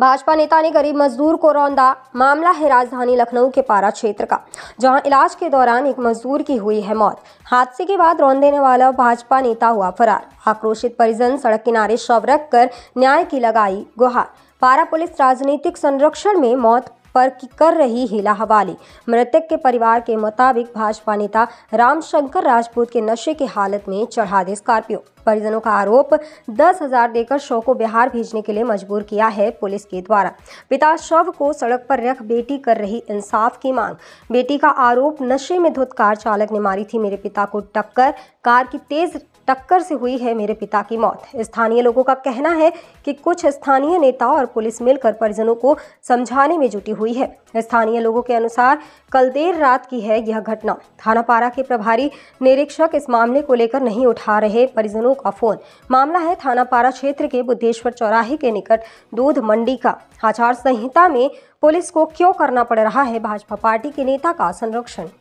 भाजपा नेता ने गरीब मजदूर को रौंदा मामला है राजधानी लखनऊ के पारा क्षेत्र का जहां इलाज के दौरान एक मजदूर की हुई है मौत हादसे के बाद रौंद देने वाला भाजपा नेता हुआ फरार आक्रोशित परिजन सड़क किनारे शव रखकर न्याय की लगाई गुहार पारा पुलिस राजनीतिक संरक्षण में मौत पर की कर रही हिला हवाली मृतक के परिवार के मुताबिक भाजपा नेता रामशंकर राजपूत के नशे की हालत में चढ़ा दे स्कॉर्पियो परिजनों का आरोप दस हजार देकर शव को बिहार भेजने के लिए मजबूर किया है पुलिस के द्वारा पिता शव को सड़क पर रख बेटी कर रही इंसाफ की मांग बेटी का आरोप नशे में धुत कार चालक ने मारी थी मेरे पिता को टक्कर कार की तेज टक्कर से हुई है मेरे पिता की मौत स्थानीय लोगों का कहना है कि कुछ स्थानीय नेता और पुलिस मिलकर परिजनों को समझाने में जुटी हुई हुई है स्थानीय लोगों के अनुसार कल देर रात की है यह घटना थानापारा के प्रभारी निरीक्षक इस मामले को लेकर नहीं उठा रहे परिजनों का फोन मामला है थानापारा क्षेत्र के बुद्धेश्वर चौराहे के निकट दूध मंडी का आचार संहिता में पुलिस को क्यों करना पड़ रहा है भाजपा पार्टी के नेता का संरक्षण